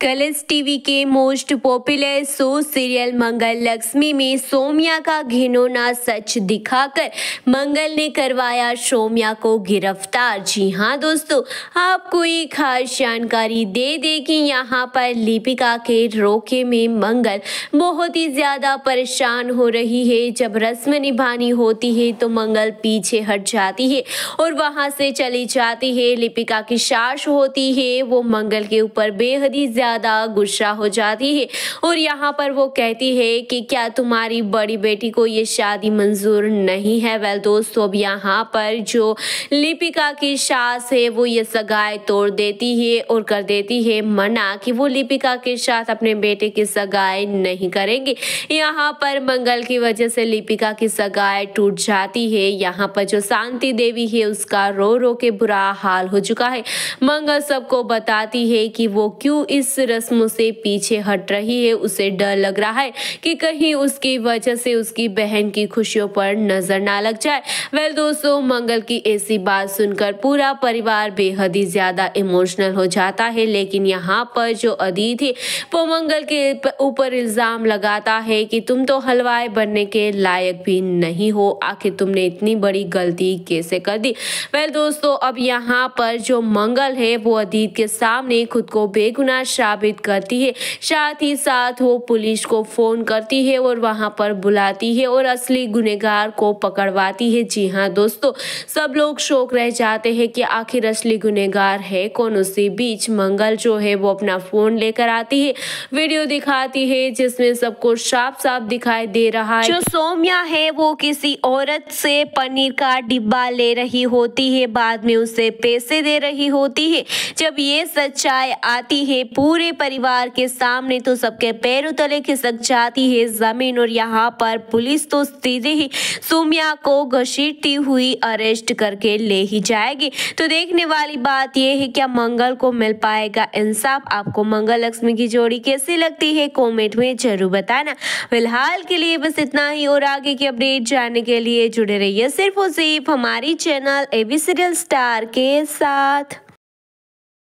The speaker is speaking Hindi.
कलर्स टीवी के most popular show serial Mangal Lakshmi में सोमिया का घिनौना सच दिखाकर मंगल ने करवाया सोम्या को गिरफ्तार जी हाँ दोस्तों आपको एक खास जानकारी दे दे कि यहाँ पर लिपिका के रोके में मंगल बहुत ही ज़्यादा परेशान हो रही है जब रस्म निभानी होती है तो मंगल पीछे हट जाती है और वहाँ से चली जाती है लिपिका की सास होती है वो मंगल के ऊपर बेहद ही ज़्यादा गुस्सा हो जाती है और यहाँ पर वो कहती है कि क्या तुम्हारी बड़ी बेटी को ये शादी मंजूर नहीं है वेल दोस्तों अब यहाँ पर जो लिपिका की सास है वो ये सगाई तोड़ देती है और कर देती है मना कि वो लिपिका के साथ अपने बेटे की सगाई नहीं करेंगे यहाँ पर मंगल की वजह से लिपिका की सगाई टूट जाती है यहाँ पर जो शांति देवी है उसका रो रो के बुरा हाल हो चुका है मंगल सबको बताती है कि वो क्यों इस इस रस्म से पीछे हट रही है उसे डर लग रहा है कि कहीं उसकी वजह से उसकी बहन की खुशियों पर नजर ना लग जाए वेल दोस्तों मंगल की ऐसी बात सुनकर पूरा परिवार बेहद ही ज्यादा इमोशनल हो जाता है लेकिन यहाँ पर जो अदिति वो मंगल के ऊपर इल्ज़ाम लगाता है कि तुम तो हलवाई बनने के लायक भी नहीं हो आखिर तुमने इतनी बड़ी गलती कैसे कर दी वेल दोस्तों अब यहाँ पर जो मंगल है वो अदीत के सामने खुद को बेगुनाह साबित करती है साथ ही साथ वो पुलिस को फ़ोन करती है और वहाँ पर बुलाती है और असली गुनेगार को पकड़वाती है जी हाँ दोस्तों सब लोग शोक रह जाते हैं कि आखिर असली गुनेगार है कौन उसी बीच मंगल जो है वो अपना फ़ोन लेकर आती है वीडियो दिखाती है जिसमें सबको साफ साफ दिखाई दे रहा है सौम्या है वो किसी औरत से पनीर का डिब्बा ले रही होती है बाद में उसे पैसे दे रही होती है जब ये सच्चाई आती है पूरे परिवार के सामने तो सबके पैरों तले खिसक जाती है जमीन और यहाँ पर पुलिस तो सीधे ही सौम्या को घसीटती हुई अरेस्ट करके ले ही जाएगी तो देखने वाली बात यह है क्या मंगल को मिल पाएगा इंसाफ आपको मंगल लक्ष्मी की जोड़ी कैसी लगती है कॉमेंट में जरूर बताना फिलहाल के लिए बस इतना ही और आगे की अपडेट जानने के लिए जुड़े रहिए सिर्फ और सिर्फ हमारी चैनल एबी सीरियल स्टार के साथ